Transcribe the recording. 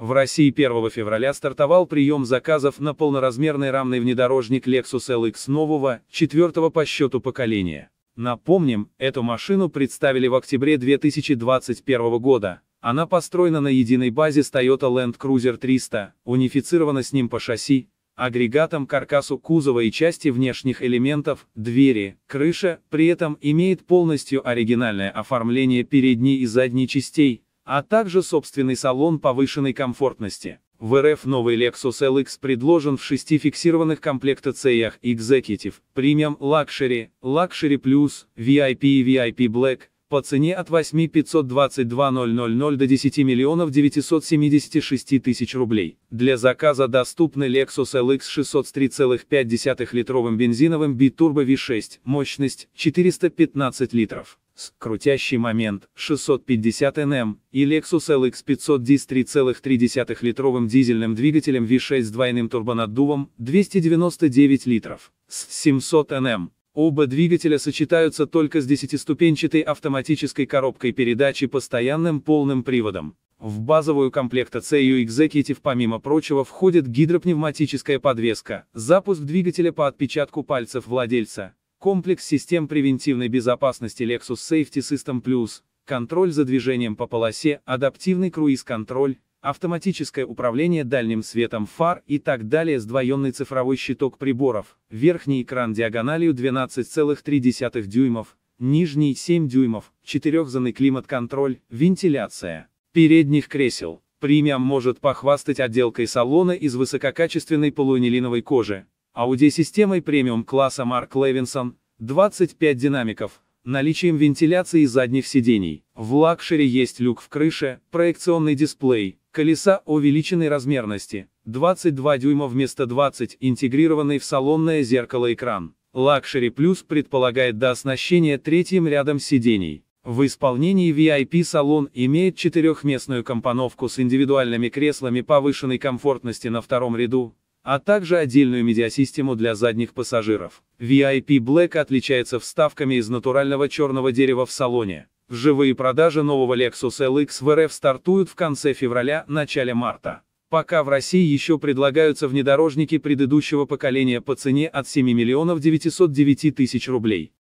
В России 1 февраля стартовал прием заказов на полноразмерный рамный внедорожник Lexus LX нового, четвертого по счету поколения. Напомним, эту машину представили в октябре 2021 года. Она построена на единой базе с Toyota Land Cruiser 300, унифицирована с ним по шасси, агрегатом каркасу кузова и части внешних элементов, двери, крыша, при этом имеет полностью оригинальное оформление передней и задней частей, а также собственный салон повышенной комфортности. В РФ новый Lexus LX предложен в шести фиксированных комплектациях Executive, Premium Luxury, Luxury Plus, VIP и VIP Black, по цене от 8522 000 до 10 миллионов 976 тысяч рублей. Для заказа доступны Lexus LX 600 с 3,5 литровым бензиновым битурбо V6, мощность 415 литров с крутящий момент 650 нм эм и Lexus LX 500 с 3,3-литровым дизельным двигателем V6 с двойным турбонаддувом 299 литров с 700 нм. Оба двигателя сочетаются только с десятиступенчатой автоматической коробкой передачи постоянным полным приводом. В базовую комплектацию Executive помимо прочего входит гидропневматическая подвеска, запуск двигателя по отпечатку пальцев владельца, комплекс систем превентивной безопасности Lexus Safety System Plus, контроль за движением по полосе, адаптивный круиз-контроль, автоматическое управление дальним светом фар и так далее сдвоенный цифровой щиток приборов, верхний экран диагональю 12,3 дюймов, нижний 7 дюймов, четырехзонный климат-контроль, вентиляция. Передних кресел. Премиум может похвастать отделкой салона из высококачественной полуанилиновой кожи, аудиосистемой премиум класса Марк Левинсон, 25 динамиков, наличием вентиляции задних сидений. В лакшере есть люк в крыше, проекционный дисплей, Колеса увеличенной размерности, 22 дюйма вместо 20, интегрированный в салонное зеркало-экран. Luxury Plus предполагает дооснащение третьим рядом сидений. В исполнении VIP салон имеет четырехместную компоновку с индивидуальными креслами повышенной комфортности на втором ряду, а также отдельную медиасистему для задних пассажиров. VIP Black отличается вставками из натурального черного дерева в салоне, Живые продажи нового Lexus LX в РФ стартуют в конце февраля – начале марта. Пока в России еще предлагаются внедорожники предыдущего поколения по цене от 7 миллионов 909 тысяч рублей.